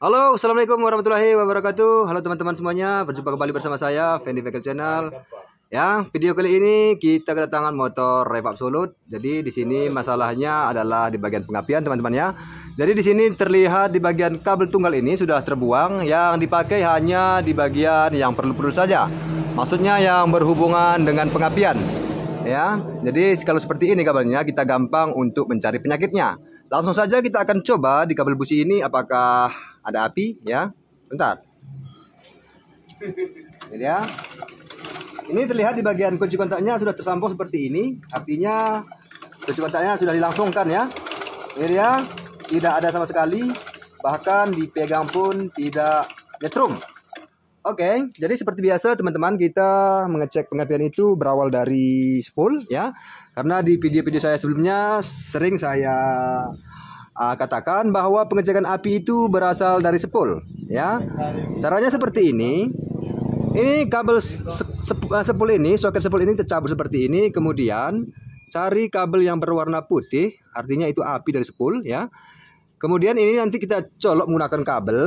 Halo, assalamualaikum warahmatullahi wabarakatuh. Halo teman-teman semuanya, berjumpa kembali bersama saya Fendi Vehicle Channel. Ya, video kali ini kita kedatangan motor rev solut Jadi di sini masalahnya adalah di bagian pengapian teman-teman ya. Jadi di sini terlihat di bagian kabel tunggal ini sudah terbuang, yang dipakai hanya di bagian yang perlu-perlu saja. Maksudnya yang berhubungan dengan pengapian. Ya, jadi kalau seperti ini kabelnya kita gampang untuk mencari penyakitnya. Langsung saja kita akan coba di kabel busi ini apakah ada api ya bentar ini ya ini terlihat di bagian kunci kontaknya sudah tersambung seperti ini artinya kunci kontaknya sudah dilangsungkan ya ini dia tidak ada sama sekali bahkan dipegang pun tidak nyetrum oke okay, jadi seperti biasa teman-teman kita mengecek pengertian itu berawal dari spool ya karena di video-video saya sebelumnya sering saya uh, katakan bahwa pengecekan api itu berasal dari sepul ya caranya seperti ini ini kabel ah, sepul ini soket sepul ini tercabut seperti ini kemudian cari kabel yang berwarna putih artinya itu api dari sepul ya kemudian ini nanti kita colok menggunakan kabel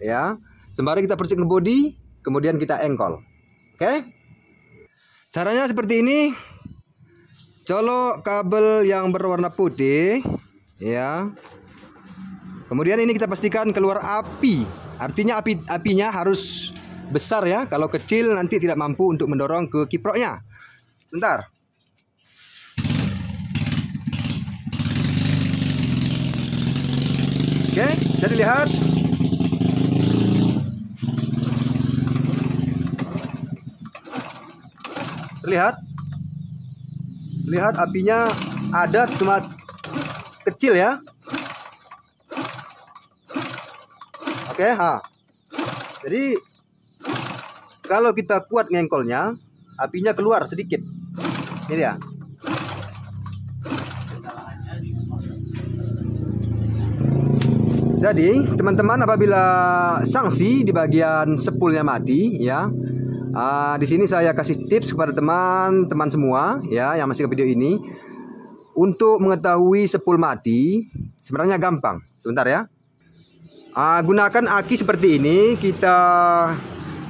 ya sembari kita persik ke body kemudian kita engkol oke caranya seperti ini colok kabel yang berwarna putih ya kemudian ini kita pastikan keluar api artinya api apinya harus besar ya kalau kecil nanti tidak mampu untuk mendorong ke kiproknya sebentar oke jadi lihat terlihat lihat apinya ada cuma kecil ya. Oke, ha. Jadi kalau kita kuat ngengkolnya, apinya keluar sedikit. Ini dia. Jadi, teman-teman apabila sanksi di bagian sepulnya mati ya. Uh, di sini saya kasih tips kepada teman-teman semua ya yang masih ke video ini untuk mengetahui sepul mati, sebenarnya gampang. Sebentar ya. Uh, gunakan aki seperti ini, kita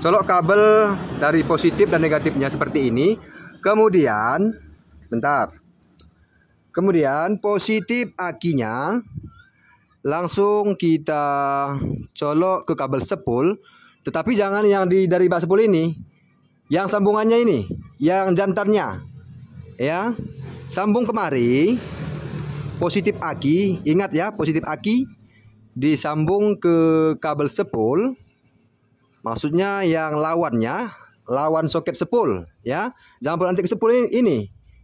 colok kabel dari positif dan negatifnya seperti ini. Kemudian, bentar. Kemudian positif akinya langsung kita colok ke kabel sepul, tetapi jangan yang di dari bak sepul ini. Yang sambungannya ini, yang jantannya, Ya. Sambung kemari positif aki, ingat ya positif aki disambung ke kabel sepul. Maksudnya yang lawannya lawan soket sepul ya. Jangan pernah antik sepul ini, ini.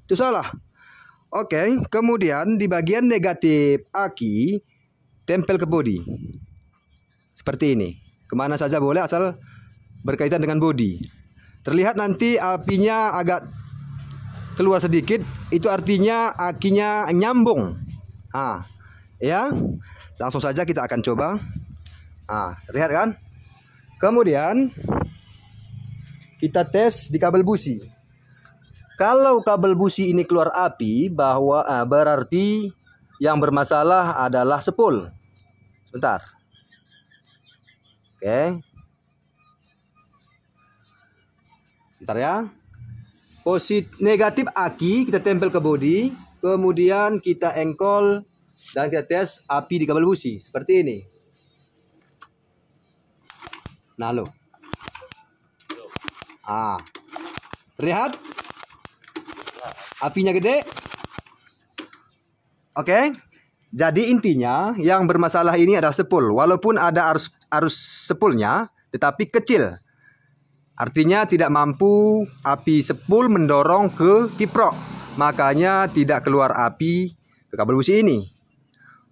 Itu salah. Oke, kemudian di bagian negatif aki tempel ke body. Seperti ini. Kemana saja boleh asal berkaitan dengan body. Terlihat nanti apinya agak keluar sedikit itu artinya ah, akinya nyambung ah ya langsung saja kita akan coba ah lihat kan kemudian kita tes di kabel busi kalau kabel busi ini keluar api bahwa ah, berarti yang bermasalah adalah sepul sebentar oke okay. sebentar ya Posit negatif aki kita tempel ke body, kemudian kita engkol dan kita tes api di kabel busi seperti ini. Nah, lo. Ah. terlihat? Apinya gede? Oke. Jadi intinya yang bermasalah ini adalah sepul. Walaupun ada arus arus sepulnya, tetapi kecil. Artinya tidak mampu api sepul mendorong ke kiprok, makanya tidak keluar api ke kabel busi ini.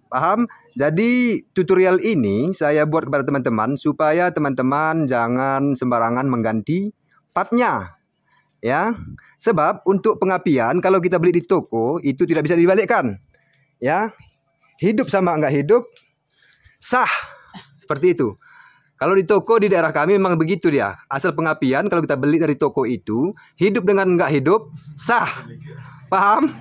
Paham? Jadi tutorial ini saya buat kepada teman-teman supaya teman-teman jangan sembarangan mengganti partnya. Ya. Sebab untuk pengapian kalau kita beli di toko itu tidak bisa dibalikkan. Ya. Hidup sama enggak hidup sah. Seperti itu. Kalau di toko di daerah kami memang begitu dia. Asal pengapian kalau kita beli dari toko itu, hidup dengan nggak hidup sah. Paham?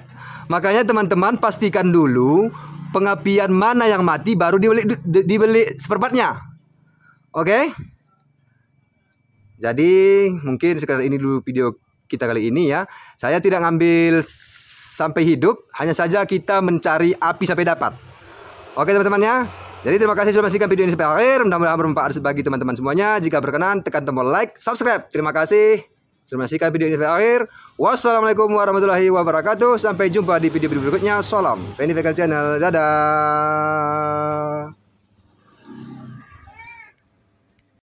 Makanya teman-teman pastikan dulu pengapian mana yang mati baru dibeli dibeli seperempatnya. Oke? Jadi mungkin sekarang ini dulu video kita kali ini ya. Saya tidak ngambil sampai hidup, hanya saja kita mencari api sampai dapat. Oke teman-teman ya. Jadi terima kasih sudah menyaksikan video ini sampai akhir. Mudah-mudahan bermanfaat bagi teman-teman semuanya. Jika berkenan, tekan tombol like, subscribe. Terima kasih sudah menyaksikan video ini sampai akhir. Wassalamualaikum warahmatullahi wabarakatuh. Sampai jumpa di video-video berikutnya. Salam Fanny Channel. Dadah.